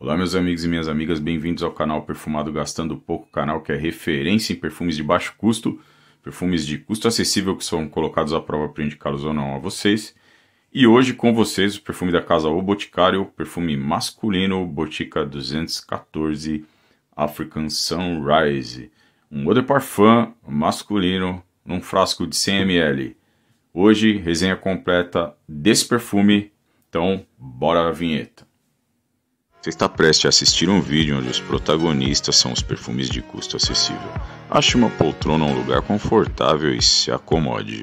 Olá, meus amigos e minhas amigas, bem-vindos ao canal Perfumado Gastando Pouco, canal que é referência em perfumes de baixo custo, perfumes de custo acessível que são colocados à prova para indicá-los ou não a vocês. E hoje com vocês o perfume da casa O Boticário, perfume masculino Botica 214 African Sunrise, um eau de parfum masculino num frasco de 100 ml. Hoje, resenha completa desse perfume, então bora a vinheta. Você está prestes a assistir um vídeo onde os protagonistas são os perfumes de custo acessível. Ache uma poltrona um lugar confortável e se acomode.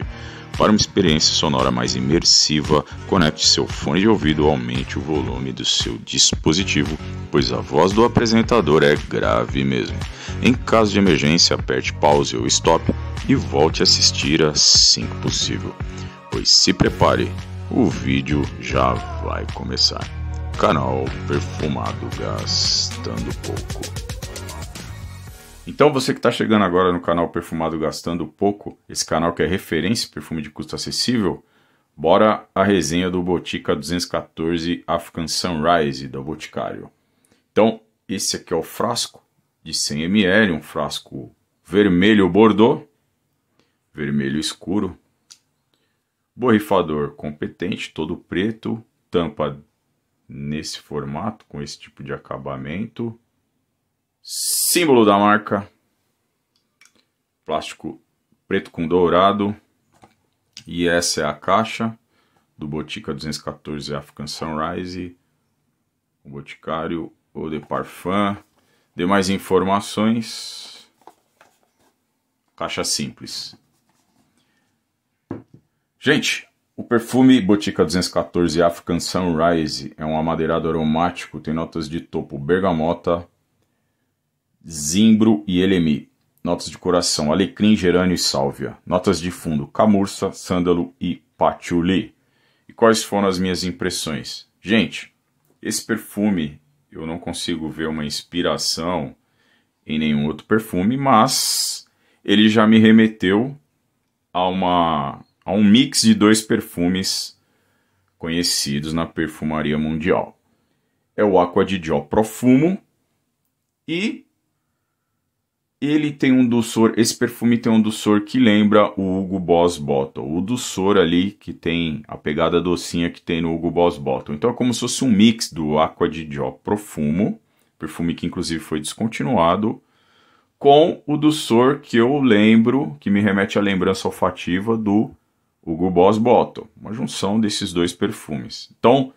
Para uma experiência sonora mais imersiva, conecte seu fone de ouvido ou aumente o volume do seu dispositivo, pois a voz do apresentador é grave mesmo. Em caso de emergência, aperte pause ou stop e volte a assistir assim que possível. Pois se prepare, o vídeo já vai começar. Canal Perfumado Gastando Pouco. Então você que está chegando agora no canal Perfumado Gastando Pouco, esse canal que é referência em perfume de custo acessível, bora a resenha do Botica 214 African Sunrise da Boticário. Então, esse aqui é o frasco de 100 ml, um frasco vermelho bordeaux, vermelho escuro, borrifador competente, todo preto, tampa nesse formato, com esse tipo de acabamento. Símbolo da marca. Plástico preto com dourado. E essa é a caixa do Botica 214 African Sunrise. O Boticário ou de Parfum. Demais informações. Caixa simples. Gente, o perfume Botica 214 African Sunrise é um amadeirado aromático, tem notas de topo bergamota, zimbro e elemi. Notas de coração alecrim, gerânio e sálvia. Notas de fundo camurça, sândalo e patchouli. E quais foram as minhas impressões? Gente, esse perfume eu não consigo ver uma inspiração em nenhum outro perfume, mas ele já me remeteu a uma a um mix de dois perfumes conhecidos na perfumaria mundial. É o Aqua di Gio Profumo e ele tem um doçor, esse perfume tem um doçor que lembra o Hugo Boss Bottle, o doçor ali que tem a pegada docinha que tem no Hugo Boss Bottle. Então é como se fosse um mix do Aqua di Gio Profumo, perfume que inclusive foi descontinuado, com o doçor que eu lembro, que me remete à lembrança olfativa do Hugo Boss Bottle, uma junção desses dois perfumes. Então,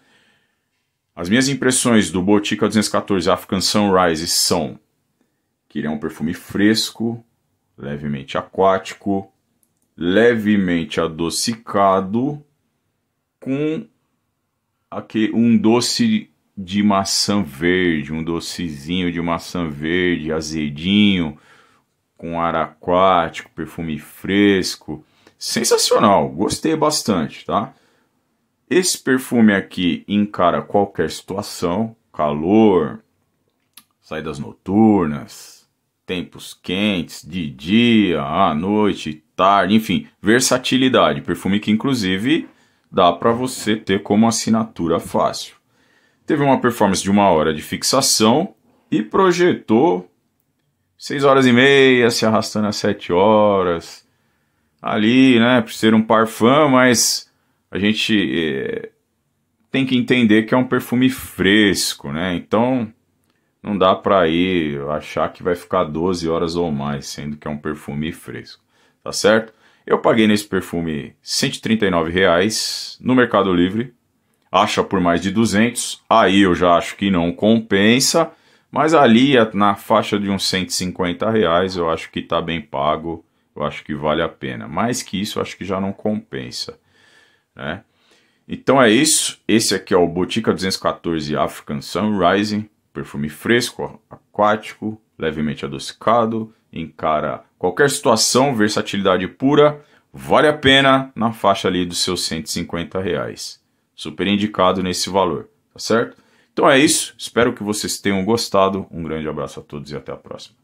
as minhas impressões do Botica 214 African Sunrise são que ele é um perfume fresco, levemente aquático, levemente adocicado, com aqui um doce de maçã verde, um docezinho de maçã verde, azedinho, com ar aquático, perfume fresco Sensacional, gostei bastante, tá? Esse perfume aqui encara qualquer situação, calor, saídas noturnas, tempos quentes, de dia, à noite, tarde, enfim, versatilidade. Perfume que inclusive dá para você ter como assinatura fácil. Teve uma performance de uma hora de fixação e projetou 6 horas e meia, se arrastando às 7 horas ali, né, por ser um parfum, mas a gente é, tem que entender que é um perfume fresco, né? Então não dá para ir achar que vai ficar 12 horas ou mais, sendo que é um perfume fresco, tá certo? Eu paguei nesse perfume 139 reais no Mercado Livre, acha por mais de 200, aí eu já acho que não compensa, mas ali na faixa de uns 150 reais eu acho que está bem pago eu acho que vale a pena. Mais que isso, eu acho que já não compensa, né? Então é isso. Esse aqui é o Botica 214 African Sunrising, perfume fresco, aquático, levemente adocicado, encara qualquer situação, versatilidade pura, vale a pena na faixa ali dos seus 150 reais. Super indicado nesse valor, tá certo? Então é isso. Espero que vocês tenham gostado. Um grande abraço a todos e até a próxima.